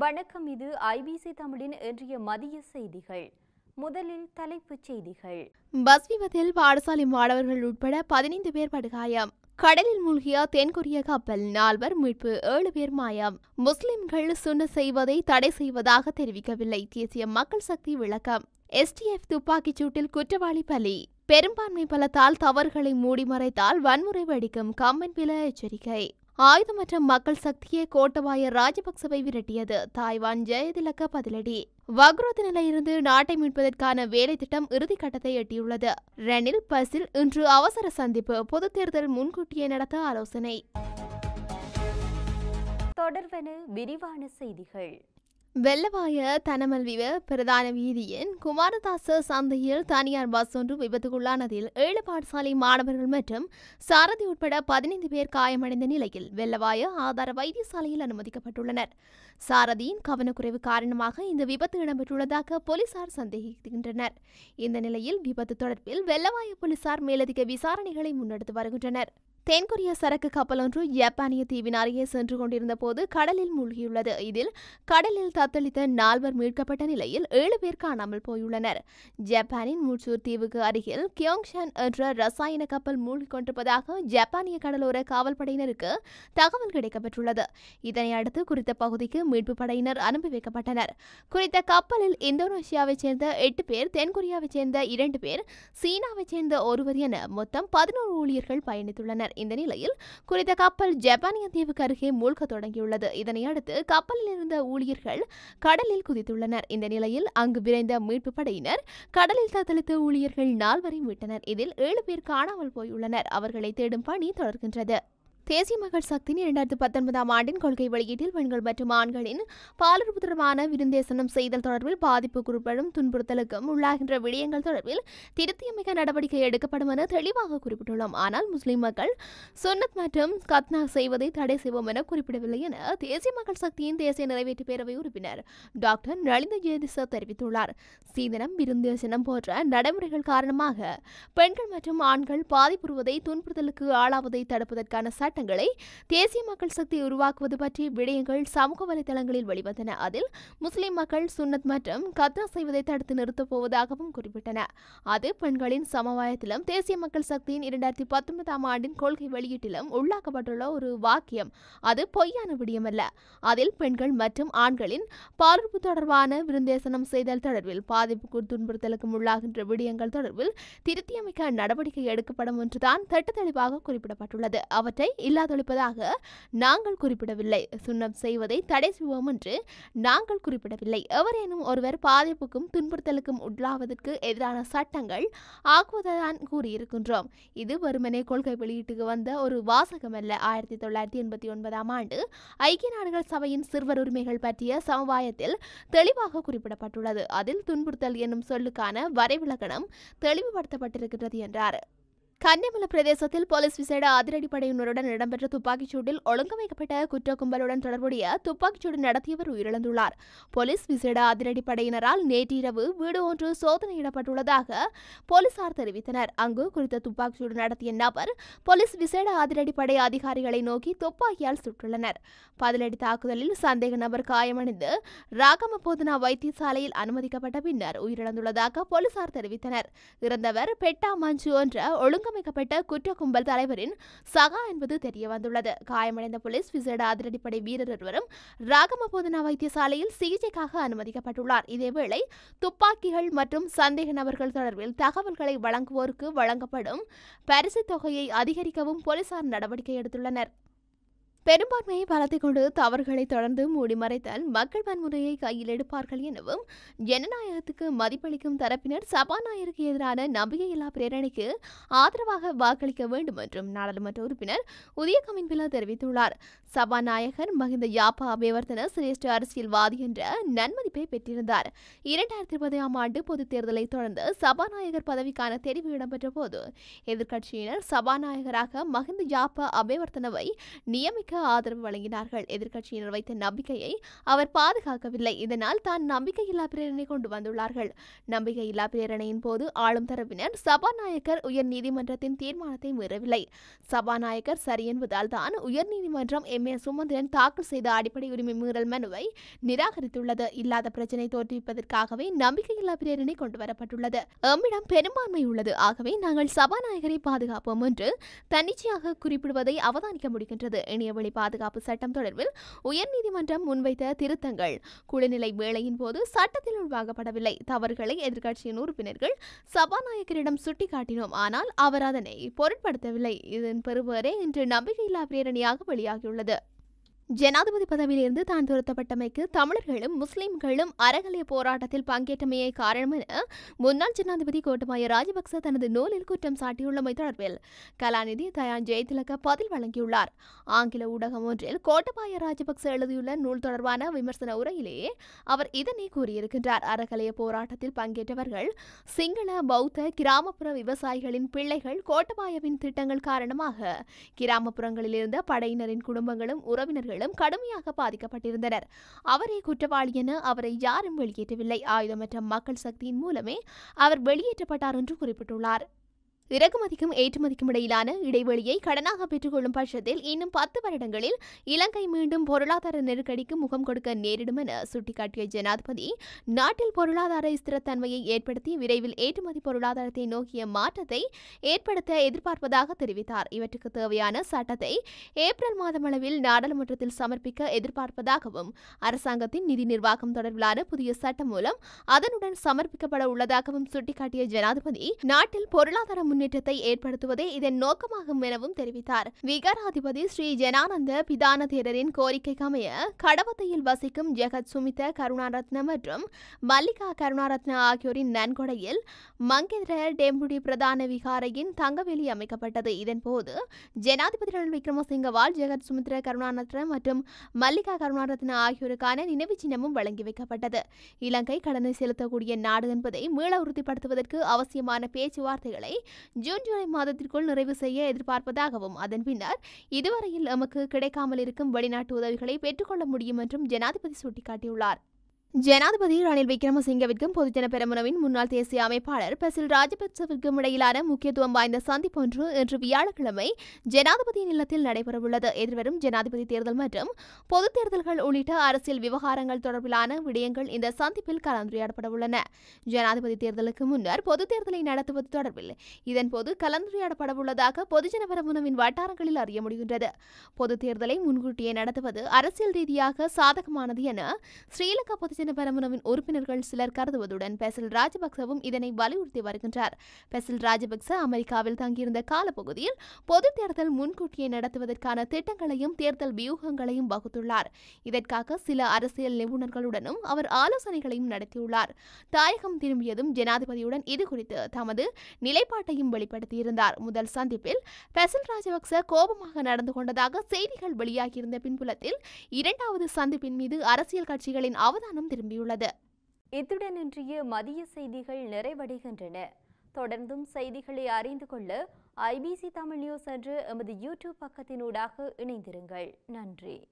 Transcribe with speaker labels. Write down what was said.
Speaker 1: வணக்கம் இது ஐபிசி தமிழின் இன்றைய மதிய செய்திகள் முதலில் தலைப்புச் செய்திகள் பஸ் விபத்தில் பாடசாலை மாணவர்கள் உட்பட பதினைந்து பேர் படுகாயம் கடலில் மூழ்கிய தென்கொரிய கப்பல் நால்வர் மீட்பு ஏழு பேர் மாயம் முஸ்லிம்கள் சுண்ண செய்வதை தடை செய்வதாக தெரிவிக்கவில்லை தேசிய மக்கள் சக்தி விளக்கம் எஸ்டிஎஃப் துப்பாக்கிச் சூட்டில் குற்றவாளி பலி பெரும்பான்மை பலத்தால் தவறுகளை மூடி மறைத்தால் வன்முறை வெடிக்கும் கம்மன் வில எச்சரிக்கை ஆயுதமற்ற மக்கள் சக்தியை கோட்டபாய ராஜபக்சவை விரட்டியது தாய்வான் ஜெயதிலக்க பதிலடி வக்ரோத் நிலையிலிருந்து நாட்டை மீட்பதற்கான வேலை திட்டம் இறுதிக்கட்டத்தை எட்டியுள்ளது ரணில் பசில் இன்று அவசர சந்திப்பு பொதுத் தேர்தல் முன்கூட்டியே நடத்த ஆலோசனை தொடர்வன விரிவான செய்திகள் வெள்ளவாய தனமல்விவ பிரதான வீதியின் குமாரதாச சந்தையில் தனியார் பஸ் ஒன்று விபத்துக்குள்ளானதில் ஏழு பாடசாலை மாணவர்கள் மற்றும் சாரதி உட்பட பதினைந்து பேர் காயமடைந்த நிலையில் வெள்ளவாய ஆதார வைத்தியசாலையில் அனுமதிக்கப்பட்டுள்ளனர் சாரதியின் கவனக்குறைவு காரணமாக இந்த விபத்து இடம்பெற்றுள்ளதாக போலீசார் சந்தேகிக்கின்றனர் இந்த நிலையில் விபத்து தொடர்பில் வெள்ளவாய போலீசார் மேலதிக விசாரணைகளை முன்னெடுத்து வருகின்றனர் தென்கொரிய சரக்கு கப்பலொன்று ஜப்பானிய தீவின் அருகே சென்று கொண்டிருந்த போது கடலில் மூழ்கியுள்ளது இதில் கடலில் தத்தளித்த நால்வர் மீட்கப்பட்ட நிலையில் ஏழு பேர் காணாமல் போயுள்ளனர் ஜப்பானின் மூச்சூர் தீவுக்கு அருகில் கியோங்ஷன் என்ற ரசாயன கப்பல் மூழ்கிக் கொண்டிருப்பதாக ஜப்பானிய கடலோர காவல்படையினருக்கு தகவல் கிடைக்கப்பட்டுள்ளது இதனை அடுத்து குறித்த பகுதிக்கு மீட்பு படையினர் அனுப்பி வைக்கப்பட்டனர் குறித்த கப்பலில் இந்தோனேஷியாவைச் சேர்ந்த எட்டு பேர் தென்கொரியாவைச் சேர்ந்த இரண்டு பேர் சீனாவைச் சேர்ந்த ஒருவர் என மொத்தம் பதினோரு ஊழியர்கள் பயணித்துள்ளனர் உள்ளனர் இந்த நிலையில் குறித்த கப்பல் ஜப்பானிய தீவுக்கு அருகே மூழ்க தொடங்கியுள்ளது இதனையடுத்து கப்பலில் இருந்த ஊழியர்கள் கடலில் குதித்துள்ளனர் இந்த நிலையில் அங்கு விரைந்த மீட்பு படையினர் கடலில் தத்தளித்த ஊழியர்கள் நால்வரையும் விட்டனர் இதில் ஏழு பேர் காணாமல் போயுள்ளனர் அவர்களை தேடும் பணி தொடர்கின்றது தேசிய மகள் சக்தியின் இரண்டாயிரத்தி பத்தொன்பதாம் ஆண்டின் கொள்கை வெளியீட்டில் பெண்கள் மற்றும் ஆண்களின் தொடர்பான விருந்தேசனம் செய்தல் தொடர்பில் பாதிப்பு குறிப்பிடும் துன்புறுத்தலுக்கும் உள்ளாகின்ற விடயங்கள் தொடர்பில் திருத்தியமைக்க நடவடிக்கை எடுக்கப்படும் என தெளிவாக குறிப்பிட்டுள்ளோம் ஆனால் முஸ்லிம் மக்கள் சொன்னத் மற்றும் கத்னா செய்வதை தடை செய்வோம் என குறிப்பிடவில்லை என தேசிய மகள் சக்தியின் தேசிய நிறைவேற்று பேரவை உறுப்பினர் டாக்டர் நளிந்த ஜெயதிச தெரிவித்துள்ளார் சீதனம் விருந்தேசனம் போன்ற நடைமுறைகள் காரணமாக பெண்கள் மற்றும் ஆண்கள் பாதிப்புறுவதை துன்புறுத்தலுக்கு ஆளாவதை தடுப்பதற்கான சட்ட திட்டங்களை தேசிய மக்கள் சக்தி உருவாக்குவது பற்றிய விடயங்கள் சமூக வலைதளங்களில் வெளிவந்தன அதில் முஸ்லிம் மக்கள் சுன்னத் மற்றும் கத்ரா செய்வதை தடுத்து நிறுத்தப் போவதாகவும் குறிப்பிட்டன அது பெண்களின் சமவாயத்திலும் தேசிய மக்கள் சக்தியின் இரண்டாயிரத்தி பத்தொன்பதாம் ஆண்டின் கொள்கை வெளியீட்டிலும் உள்ளாக்கப்பட்டுள்ள ஒரு வாக்கியம் அது பொய்யான விடயமல்ல அதில் பெண்கள் மற்றும் ஆண்களின் பாலுறுப்பு தொடர்பான விருந்தேசனம் செய்தல் தொடர்பில் பாதிப்புக்கு துன்புறுத்தலுக்கும் உள்ளாகின்ற விடயங்கள் தொடர்பில் திருத்தியமைக்க நடவடிக்கை எடுக்கப்படும் என்றுதான் திட்டத்தெளிவாக குறிப்பிடப்பட்டுள்ளது அவற்றை இல்லாதொழிப்பதாக நாங்கள் குறிப்பிடவில்லை சுண்ணம் செய்வதை தடை செய்வோம் என்று நாங்கள் குறிப்பிடவில்லை எவரேனும் ஒருவர் பாதிப்புக்கும் துன்புறுத்தலுக்கும் உள்ளாவதற்கு எதிரான சட்டங்கள் ஆக்குவதுதான் கூறியிருக்கின்றோம் இது வெறுமனே கொள்கை வெளியீட்டுக்கு வந்த ஒரு வாசகம் அல்ல ஆயிரத்தி தொள்ளாயிரத்தி எண்பத்தி ஒன்பதாம் ஆண்டு ஐக்கிய நாடுகள் சபையின் சிறுவர் உரிமைகள் பற்றிய சமவாயத்தில் தெளிவாக குறிப்பிடப்பட்டுள்ளது அதில் துன்புறுத்தல் என்னும் சொல்லுக்கான வரைவிலக்கணம் தெளிவுபடுத்தப்பட்டிருக்கிறது என்றார் கன்னிமலை பிரதேசத்தில் போலீஸ் விசேட அதிரடிப்படையினருடன் இடம்பெற்ற துப்பாக்கிச்சூட்டில் ஒழுங்கு வைக்கப்பட்ட குற்ற கும்பலுடன் தொடர்புடைய துப்பாக்கிச்சூடு நடத்தியவர் உயிரிழந்துள்ளார் போலீஸ் விசேட அதிரடிப்படையினரால் நேற்றிரவு வீடு ஒன்று சோதனையிடப்பட்டுள்ளதாக போலீசார் தெரிவித்தனர் அங்கு குறித்த துப்பாக்கிச்சூடு நடத்திய நபர் போலீஸ் விசேட அதிரடிப்படை அதிகாரிகளை நோக்கி துப்பாக்கியால் சுட்டுள்ளனர் பதிலடி தாக்குதலில் சந்தேக நபர் காயமடைந்து ராகம போதனா வைத்தியசாலையில் அனுமதிக்கப்பட்ட பின்னர் உயிரிழந்துள்ளதாக போலீசார் தெரிவித்தனர் இறந்தவர் பெட்டா மஞ்சு என்ற ஒழுங்கு கட்டமைக்கப்பட்ட குற்ற கும்பல் தலைவரின் சகா என்பது தெரிய வந்துள்ளது காயமடைந்த போலீஸ் விசேட அதிரடிப்படை வீரர் ஒருவரும் ராகமபோதனா வைத்தியசாலையில் சிகிச்சைக்காக அனுமதிக்கப்பட்டுள்ளார் இதேவேளை துப்பாக்கிகள் மற்றும் சந்தேக நபர்கள் தொடர்பில் தகவல்களை வழங்குவோருக்கு வழங்கப்படும் பரிசு தொகையை அதிகரிக்கவும் போலீசார் நடவடிக்கை எடுத்துள்ளனர் பெரும்பான்மையை வளர்த்து கொண்டு தவறுகளை தொடர்ந்து மூடிமறைத்தால் மக்கள் வன்முறையை கையில் எடுப்பார்கள் எனவும் ஜனநாயகத்துக்கு மதிப்பளிக்கும் தரப்பினர் சபாநாயகருக்கு எதிரான நம்பிக்கையில்லா பிரேரணைக்கு ஆதரவாக வாக்களிக்க வேண்டும் என்றும் நாடாளுமன்ற உறுப்பினர் உதயகமின்பிலா தெரிவித்துள்ளார் சபாநாயகர் மஹிந்த யாப்பா அபிவர்த்தன சிரேஷ்ட அரசியல்வாதி என்ற நன்மதிப்பை பெற்றிருந்தார் இரண்டாயிரத்தி இருபதாம் ஆண்டு பொதுத் தேர்தலை தொடர்ந்து சபாநாயகர் பதவிக்கான தெரிவு இடம்பெற்ற போது எதிர்க்கட்சியினர் சபாநாயகராக மஹிந்த யாப்பா அபிவர்த்தனவை நியமிக்க ஆதரவு வழங்கினார்கள் எதிர்க்கட்சியினர் வைத்த நம்பிக்கையை அவர் பாதுகாக்கவில்லை இதனால் தான் நம்பிக்கையில்லா பிரேரணை கொண்டு வந்துள்ளார்கள் நம்பிக்கையில்லா பிரேரணையின் போது ஆளும் தரப்பினர் சபாநாயகர் உயர்நீதிமன்றத்தின் நீதிமன்றத்தின் தீர்மானத்தை மீறவில்லை சபாநாயகர் சரி என்பதால் தான் உயர்நீதிமன்றம் எம் எம்ஏ சுமந்திரன் தாக்கல் செய்த அடிப்படை உரிமை மீறல் மனுவை நிராகரித்துள்ளது இல்லாத பிரச்சினை தோற்றுவிப்பதற்காகவே நம்பிக்கையில்லா பிரேரணை கொண்டுவரப்பட்டுள்ளது எம்மிடம் பெரும்பான்மை உள்ளது ஆகவே நாங்கள் சபாநாயகரை பாதுகாப்போம் என்று தன்னிச்சையாக குறிப்பிடுவதை அவதானிக்க முடிகின்றது இணையவழி பாதுகாப்பு சட்டம் தொடர்பில் உயர்நீதிமன்றம் முன்வைத்த திருத்தங்கள் குழுநிலை வேளையின் போது சட்டத்தில் உருவாக்கப்படவில்லை தவறுகளை எதிர்க்கட்சியின் உறுப்பினர்கள் சபாநாயகரிடம் சுட்டிக்காட்டினோம் ஆனால் அவர் அதனை பொருட்படுத்தவில்லை இதன் பெறுவரே இன்று நம்பிக்கையில்லா பிரேரணியாக வெளியாகியுள்ளது ஜனாதிபதி பதவியிலிருந்து தான் துரத்தப்பட்டமைக்கு தமிழர்களும் முஸ்லிம்களும் அறகலை போராட்டத்தில் பங்கேற்றமையை காரணம் என முன்னாள் ஜனாதிபதி கோட்டபாய ராஜபக்ச தனது நூலில் குற்றம் சாட்டியுள்ளமை தொடர்பில் கலாநிதி தயான் ஜெயதிலக பதில் வழங்கியுள்ளார் ஆங்கில ஊடகம் ஒன்றில் கோட்டபாய ராஜபக்ச எழுதியுள்ள நூல் தொடர்பான விமர்சன உரையிலேயே அவர் இதனை கூறியிருக்கின்றார் அறகலைய போராட்டத்தில் பங்கேற்றவர்கள் சிங்கள பௌத்த கிராமப்புற விவசாயிகளின் பிள்ளைகள் கோட்டபாயவின் திட்டங்கள் காரணமாக கிராமப்புறங்களில் இருந்த படையினரின் குடும்பங்களும் உறவினர்களும் பொதுமக்களும் கடுமையாக பாதிக்கப்பட்டிருந்தனர் அவரே குற்றவாளி என அவரை யாரும் வெளியேற்றவில்லை ஆயுதமற்ற மக்கள் சக்தியின் மூலமே அவர் வெளியேற்றப்பட்டார் என்று குறிப்பிட்டுள்ளார் இறக்குமதிக்கும் ஏற்றுமதிக்கும் இடையிலான இடைவெளியை கடனாக பெற்றுக்கொள்ளும் பட்சத்தில் இன்னும் பத்து வருடங்களில் இலங்கை மீண்டும் பொருளாதார நெருக்கடிக்கு முகம் கொடுக்க நேரிடும் என சுட்டிக்காட்டிய ஜனாதிபதி நாட்டில் பொருளாதார ஸ்திரத்தன்மையை ஏற்படுத்தி விரைவில் ஏற்றுமதி பொருளாதாரத்தை நோக்கிய மாற்றத்தை ஏற்படுத்த எதிர்பார்ப்பதாக தெரிவித்தார் இவற்றுக்கு தேவையான சட்டத்தை ஏப்ரல் மாதமளவில் நாடாளுமன்றத்தில் சமர்ப்பிக்க எதிர்பார்ப்பதாகவும் அரசாங்கத்தின் நிதி நிர்வாகம் தொடர்பிலான புதிய சட்டம் மூலம் அதனுடன் சமர்ப்பிக்கப்பட உள்ளதாகவும் சுட்டிக்காட்டிய ஜனாதிபதி நாட்டில் பொருளாதார முன்னேற்றம் முன்னேற்றத்தை ஏற்படுத்துவதே இதன் நோக்கமாகும் எனவும் தெரிவித்தார் விகாராதிபதி ஸ்ரீ ஜனானந்த பிதான தேரரின் கோரிக்கைக்கு அமைய கடவத்தையில் வசிக்கும் ஜெகத் சுமித கருணாரத்ன மற்றும் மல்லிகா கருணாரத்ன ஆகியோரின் நன்கொடையில் மங்கேந்திர டெம்புடி பிரதான விகாரையின் தங்கவெளி அமைக்கப்பட்டது இதன்போது ஜனாதிபதி ரணில் விக்ரமசிங்கவால் ஜெகத் சுமித்ர கருணாரத்ன மற்றும் மல்லிகா கருணாரத்ன ஆகியோருக்கான நினைவு சின்னமும் வழங்கி வைக்கப்பட்டது இலங்கை கடனை செலுத்தக்கூடிய நாடு என்பதை மீள உறுதிப்படுத்துவதற்கு அவசியமான பேச்சுவார்த்தைகளை ஜூன் ஜூலை மாதத்திற்குள் நிறைவு செய்ய எதிர்பார்ப்பதாகவும் அதன் பின்னர் இதுவரையில் எமக்கு கிடைக்காமல் இருக்கும் வெளிநாட்டு உதவிகளை பெற்றுக்கொள்ள முடியும் என்றும் ஜனாதிபதி சுட்டிக்காட்டியுள்ளார் ஜனாதிபதி ரணில் விக்ரமசிங்கவிற்கும் பொதுஜன பெருமனவின் முன்னாள் தேசிய அமைப்பாளர் பெசில் ராஜபக்சவிற்கும் இடையிலான முக்கியத்துவம் வாய்ந்த சந்திப்பு ஒன்று இன்று வியாழக்கிழமை ஜனாதிபதி இல்லத்தில் நடைபெறவுள்ளது எதிர்வரும் ஜனாதிபதி தேர்தல் மற்றும் பொதுத் தேர்தல்கள் உள்ளிட்ட அரசியல் விவகாரங்கள் தொடர்பிலான விடயங்கள் இந்த சந்திப்பில் கலந்துரையாடப்படவுள்ளன ஜனாதிபதி தேர்தலுக்கு முன்னர் பொது தேர்தலை நடத்துவது தொடர்பில் இதன்போது கலந்துரையாடப்படவுள்ளதாக பொதுஜன பெருமனவின் வட்டாரங்களில் அறிய முடிகின்றது பொதுத் தேர்தலை முன்கூட்டியே நடத்துவது அரசியல் ரீதியாக சாதகமானது என ஸ்ரீலங்கா பொதுஜன பொதுஜன பெரமுனவின் உறுப்பினர்கள் சிலர் கருதுவதுடன் பெசல் ராஜபக்சவும் இதனை வலியுறுத்தி வருகின்றார் பெசல் ராஜபக்ச அமெரிக்காவில் தங்கியிருந்த காலப்பகுதியில் பொது தேர்தல் முன்கூட்டியை நடத்துவதற்கான திட்டங்களையும் தேர்தல் வியூகங்களையும் வகுத்துள்ளார் இதற்காக சில அரசியல் நிபுணர்களுடனும் அவர் ஆலோசனைகளையும் நடத்தியுள்ளார் தாயகம் திரும்பியதும் ஜனாதிபதியுடன் இதுகுறித்து தமது நிலைப்பாட்டையும் வெளிப்படுத்தியிருந்தார் முதல் சந்திப்பில் பெசல் ராஜபக்ச கோபமாக நடந்து கொண்டதாக செய்திகள் வெளியாகியிருந்த பின்புலத்தில் இரண்டாவது சந்திப்பின் மீது அரசியல் கட்சிகளின் அவதானம் திரும்பியுள்ளது இத்துடன் இன்றைய மதிய செய்திகள் நிறைவடைகின்றன தொடர்ந்தும் செய்திகளை அறிந்து கொள்ள ஐபிசி தமிழ் நியூஸ் என்று எமது யூடியூப் பக்கத்தினூடாக இணைந்திருங்கள் நன்றி